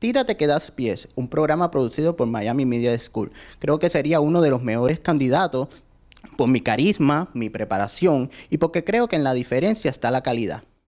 Tírate que das pies, un programa producido por Miami Media School. Creo que sería uno de los mejores candidatos por mi carisma, mi preparación y porque creo que en la diferencia está la calidad.